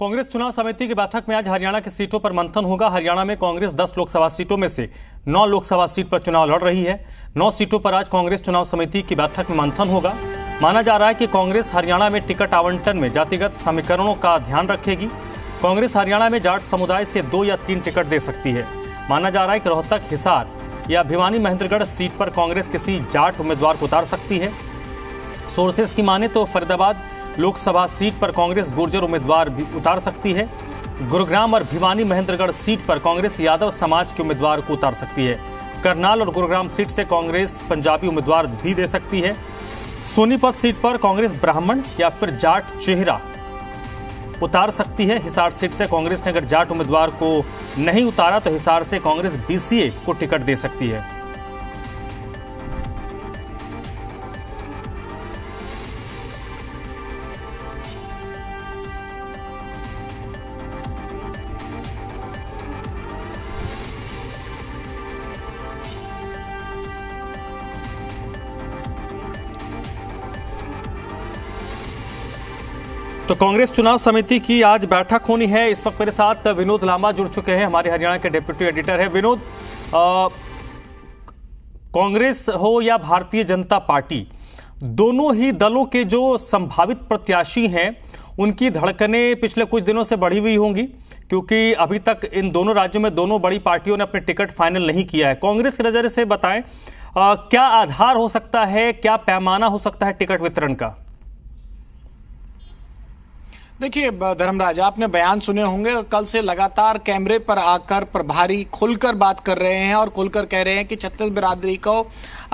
कांग्रेस चुनाव समिति की बैठक में आज हरियाणा की सीटों पर मंथन होगा हरियाणा में कांग्रेस 10 लोकसभा सीटों में से 9 लोकसभा सीट पर चुनाव लड़ रही है 9 सीटों पर आज कांग्रेस चुनाव समिति की बैठक में मंथन होगा माना जा रहा है कि कांग्रेस हरियाणा में टिकट आवंटन में जातिगत समीकरणों का ध्यान रखेगी कांग्रेस हरियाणा में जाट समुदाय से दो या तीन टिकट दे सकती है माना जा रहा है कि रोहतक हिसार या भिवानी महेंद्रगढ़ सीट पर कांग्रेस किसी जाट उम्मीदवार को उतार सकती है सोर्सेज की माने तो फरीदाबाद लोकसभा सीट पर कांग्रेस गुर्जर उम्मीदवार भी उतार सकती है गुरुग्राम और भिवानी महेंद्रगढ़ सीट पर कांग्रेस यादव समाज के उम्मीदवार को उतार सकती है करनाल और गुरुग्राम सीट से कांग्रेस पंजाबी उम्मीदवार भी दे सकती है सोनीपत सीट पर कांग्रेस ब्राह्मण या फिर जाट चेहरा उतार सकती है हिसार सीट से कांग्रेस ने अगर जाट उम्मीदवार को नहीं उतारा तो हिसार से कांग्रेस बीसीए को टिकट दे सकती है तो कांग्रेस चुनाव समिति की आज बैठक होनी है इस वक्त मेरे साथ विनोद लामा जुड़ चुके हैं हमारे हरियाणा के डिप्यूटी एडिटर है विनोद कांग्रेस हो या भारतीय जनता पार्टी दोनों ही दलों के जो संभावित प्रत्याशी हैं उनकी धड़कने पिछले कुछ दिनों से बढ़ी हुई होंगी क्योंकि अभी तक इन दोनों राज्यों में दोनों बड़ी पार्टियों ने अपने टिकट फाइनल नहीं किया है कांग्रेस के नज़र से बताएं आ, क्या आधार हो सकता है क्या पैमाना हो सकता है टिकट वितरण का देखिए धर्मराज आपने बयान सुने होंगे और कल से लगातार कैमरे पर आकर प्रभारी खुलकर बात कर रहे हैं और खुलकर कह रहे हैं कि छत्तीस बिरादरी को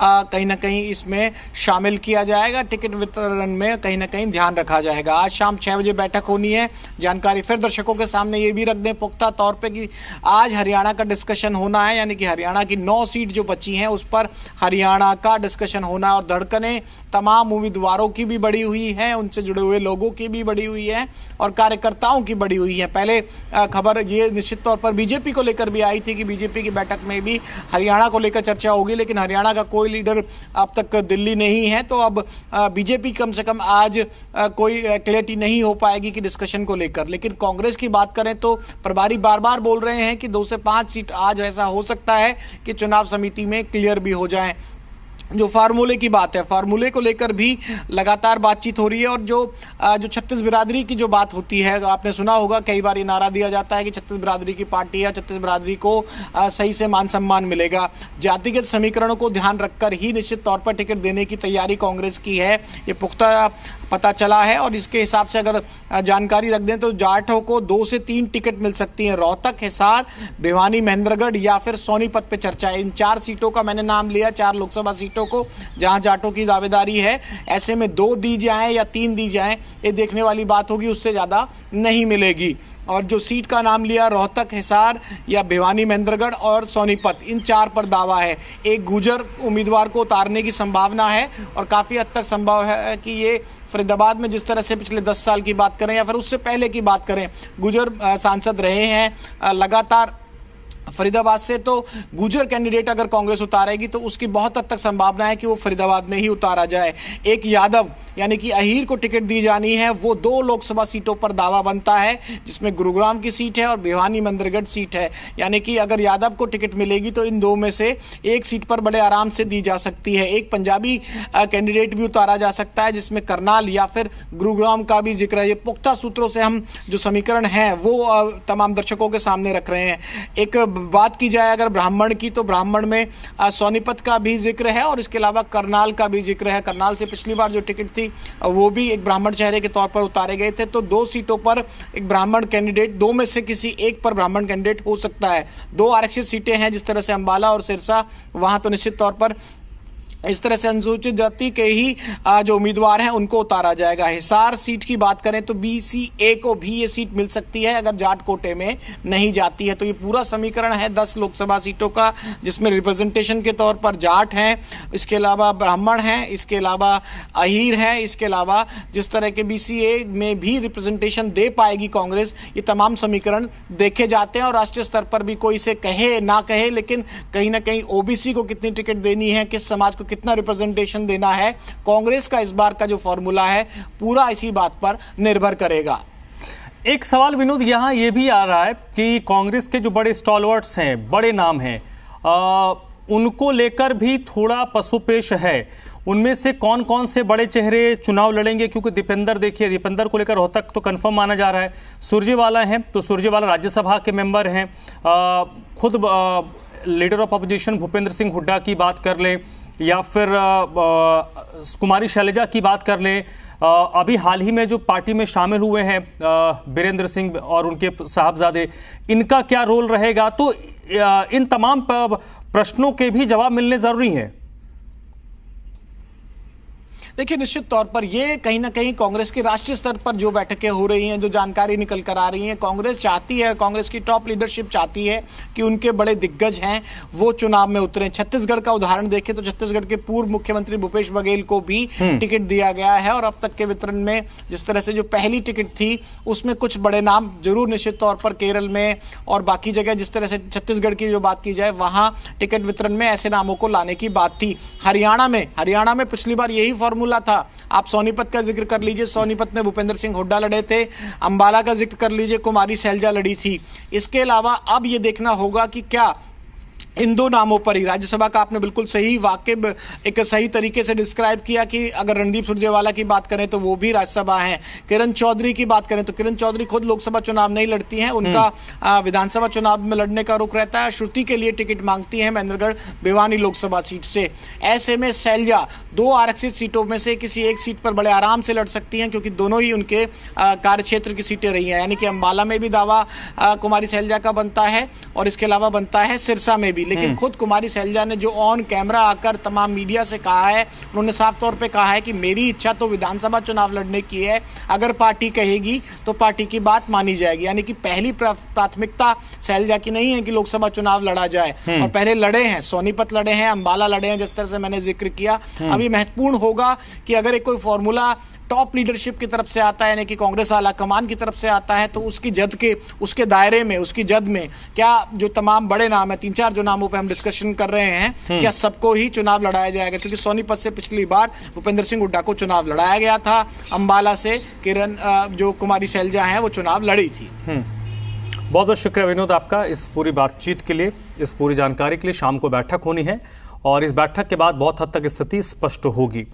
कहीं ना कहीं इसमें शामिल किया जाएगा टिकट वितरण में कहीं ना कहीं ध्यान रखा जाएगा आज शाम छः बजे बैठक होनी है जानकारी फिर दर्शकों के सामने ये भी रख दें पुख्ता तौर पर कि आज हरियाणा का डिस्कशन होना है यानी कि हरियाणा की नौ सीट जो बची हैं उस पर हरियाणा का डिस्कशन होना और धड़कने तमाम उम्मीदवारों की भी बड़ी हुई हैं उनसे जुड़े हुए लोगों की भी बड़ी हुई है और कार्यकर्ताओं की बड़ी हुई है पहले खबर ये निश्चित तौर पर बीजेपी को लेकर भी आई थी कि बीजेपी की बैठक में भी हरियाणा को लेकर चर्चा होगी लेकिन हरियाणा का कोई कोई लीडर अब तक दिल्ली नहीं है तो अब बीजेपी कम से कम आज कोई क्लैरिटी नहीं हो पाएगी कि डिस्कशन को लेकर लेकिन कांग्रेस की बात करें तो प्रभारी बार बार बोल रहे हैं कि दो से पाँच सीट आज ऐसा हो सकता है कि चुनाव समिति में क्लियर भी हो जाए जो फार्मूले की बात है फार्मूले को लेकर भी लगातार बातचीत हो रही है और जो जो छत्तीस बिरादरी की जो बात होती है तो आपने सुना होगा कई बार ये नारा दिया जाता है कि छत्तीस बिरादरी की पार्टी है छत्तीस बिरादरी को सही से मान सम्मान मिलेगा जातिगत समीकरणों को ध्यान रखकर ही निश्चित तौर पर टिकट देने की तैयारी कांग्रेस की है ये पुख्ता पता चला है और इसके हिसाब से अगर जानकारी रख दें तो जाटों को दो से तीन टिकट मिल सकती हैं रोहतक हिसार भिवानी महेंद्रगढ़ या फिर सोनीपत पे चर्चा है इन चार सीटों का मैंने नाम लिया चार लोकसभा सीटों को जहां जाटों की दावेदारी है ऐसे में दो दी जाएँ या तीन दी जाएँ ये देखने वाली बात होगी उससे ज़्यादा नहीं मिलेगी और जो सीट का नाम लिया रोहतक हिसार या भिवानी महेंद्रगढ़ और सोनीपत इन चार पर दावा है एक गुजर उम्मीदवार को उतारने की संभावना है और काफ़ी हद तक संभव है कि ये फरीदाबाद में जिस तरह से पिछले दस साल की बात करें या फिर उससे पहले की बात करें गुजर सांसद रहे हैं लगातार फरीदाबाद से तो गुजर कैंडिडेट अगर कांग्रेस उतारेगी तो उसकी बहुत हद तक संभावना है कि वो फरीदाबाद में ही उतारा जाए एक यादव यानी कि अहीर को टिकट दी जानी है वो दो लोकसभा सीटों पर दावा बनता है जिसमें गुरुग्राम की सीट है और भिवानी मंदरगढ़ सीट है यानी कि अगर यादव को टिकट मिलेगी तो इन दो में से एक सीट पर बड़े आराम से दी जा सकती है एक पंजाबी कैंडिडेट भी उतारा जा सकता है जिसमें करनाल या फिर गुरुग्राम का भी जिक्र है ये पुख्ता सूत्रों से हम जो समीकरण है वो तमाम दर्शकों के सामने रख रहे हैं एक बात की जाए अगर ब्राह्मण की तो ब्राह्मण में सोनीपत का भी जिक्र है और इसके अलावा करनाल का भी जिक्र है करनाल से पिछली बार जो टिकट थी वो भी एक ब्राह्मण चेहरे के तौर पर उतारे गए थे तो दो सीटों पर एक ब्राह्मण कैंडिडेट दो में से किसी एक पर ब्राह्मण कैंडिडेट हो सकता है दो आरक्षित सीटें हैं जिस तरह से अम्बाला और सिरसा वहाँ तो निश्चित तौर पर इस तरह से अनुसूचित जाति के ही जो उम्मीदवार हैं उनको उतारा जाएगा हिसार सीट की बात करें तो बी सी ए को भी ये सीट मिल सकती है अगर जाट कोटे में नहीं जाती है तो ये पूरा समीकरण है दस लोकसभा सीटों का जिसमें रिप्रेजेंटेशन के तौर पर जाट हैं इसके अलावा ब्राह्मण हैं इसके अलावा अहीर हैं इसके अलावा जिस तरह के बी सी ए में भी रिप्रेजेंटेशन दे पाएगी कांग्रेस ये तमाम समीकरण देखे जाते हैं और राष्ट्रीय स्तर पर भी कोई इसे कहे ना कहे लेकिन कहीं ना कहीं ओ बी सी को कितनी टिकट देनी है किस समाज को कितना रिप्रेजेंटेशन देना है कांग्रेस का इस बार का जो फॉर्मूला है पूरा इसी बात पर निर्भर करेगा एक सवाल विनोद यहाँ ये भी आ रहा है कि कांग्रेस के जो बड़े स्टॉलवर्ट्स हैं बड़े नाम हैं उनको लेकर भी थोड़ा पशुपेश है उनमें से कौन कौन से बड़े चेहरे चुनाव लड़ेंगे क्योंकि दीपेंदर देखिए दीपेंद्र को लेकर रोहतक तो कंफर्म माना जा रहा है सुरजेवाला हैं तो सुरजेवाला राज्यसभा के मेंबर हैं खुद leader of opposition Bhupendra Singh Hooda की बात कर लें या फिर कुमारी शैलजा की बात कर लें अभी हाल ही में जो पार्टी में शामिल हुए हैं बीरेंद्र सिंह और उनके साहबजादे इनका क्या रोल रहेगा तो इन तमाम प्रश्नों के भी जवाब मिलने ज़रूरी हैं देखिए निश्चित तौर पर ये कहीं ना कहीं कांग्रेस की राष्ट्रीय स्तर पर जो बैठकें हो रही हैं जो जानकारी निकल कर आ रही हैं कांग्रेस चाहती है कांग्रेस की टॉप लीडरशिप चाहती है कि उनके बड़े दिग्गज हैं वो चुनाव में उतरे छत्तीसगढ़ का उदाहरण देखें तो छत्तीसगढ़ के पूर्व मुख्यमंत्री भूपेश बघेल को भी हम्म। टिकट दिया गया है और अब तक के वितरण में जिस तरह से जो पहली टिकट थी उसमें कुछ बड़े नाम जरूर निश्चित तौर पर केरल में और बाकी जगह जिस तरह से छत्तीसगढ़ की जो बात की जाए वहां टिकट वितरण में ऐसे नामों को लाने की बात थी हरियाणा में हरियाणा में पिछली बार यही फॉर्मूला फॉर्मूला था आप सोनीपत का जिक्र कर लीजिए सोनीपत में भूपेंद्र सिंह हुड्डा लड़े थे अंबाला का जिक्र कर लीजिए कुमारी सैलजा लड़ी थी इसके अलावा अब ये देखना होगा कि क्या इन दो नामों पर ही राज्यसभा का आपने बिल्कुल सही वाकिब एक सही तरीके से डिस्क्राइब किया कि अगर रणदीप सुरजेवाला की बात करें तो वो भी राज्यसभा हैं किरण चौधरी की बात करें तो किरण चौधरी खुद लोकसभा चुनाव नहीं लड़ती हैं उनका हम्म। विधानसभा चुनाव में लड़ने का रुख रहता है श्रुति के लिए टिकट मांगती है महेंद्रगढ़ भिवानी लोकसभा सीट से ऐसे में सैलजा दो आरक्षित सीटों में से किसी एक सीट पर बड़े आराम से लड़ सकती हैं क्योंकि दोनों ही उनके कार्य क्षेत्र की सीटें रही हैं यानी कि अम्बाला में भी दावा कुमारी सैलजा का बनता है और इसके अलावा बनता है सिरसा में भी लेकिन हम्म। खुद कुमारी सैलजा ने जो ऑन कैमरा आकर तमाम मीडिया से कहा है उन्होंने साफ तौर पे कहा है कि मेरी इच्छा तो विधानसभा चुनाव लड़ने की है अगर पार्टी कहेगी तो पार्टी की बात मानी जाएगी यानी कि पहली प्राथमिकता सैलजा की नहीं है कि लोकसभा चुनाव लड़ा जाए हम्म। और पहले लड़े हैं सोनीपत लड़े हैं अम्बाला लड़े हैं जिस तरह से मैंने जिक्र किया हम्म। अभी महत्वपूर्ण होगा कि अगर एक कोई फॉर्मूला टॉप लीडरशिप की तरफ से आता है यानी कि कांग्रेस आला कमान की तरफ से आता है तो उसकी जद के उसके दायरे में उसकी जद में क्या जो तमाम बड़े नाम है तीन चार जो नामों पर हम डिस्कशन कर रहे हैं हम्म। क्या सबको ही चुनाव लड़ाया जाएगा क्योंकि सोनीपत से पिछली बार भूपेंद्र सिंह हुड्डा को चुनाव लड़ाया गया था अम्बाला से किरण जो कुमारी सैलजा है वो चुनाव लड़ी थी हम्म। बहुत बहुत शुक्रिया विनोद आपका इस पूरी बातचीत के लिए इस पूरी जानकारी के लिए शाम को बैठक होनी है और इस बैठक के बाद बहुत हद तक स्थिति स्पष्ट होगी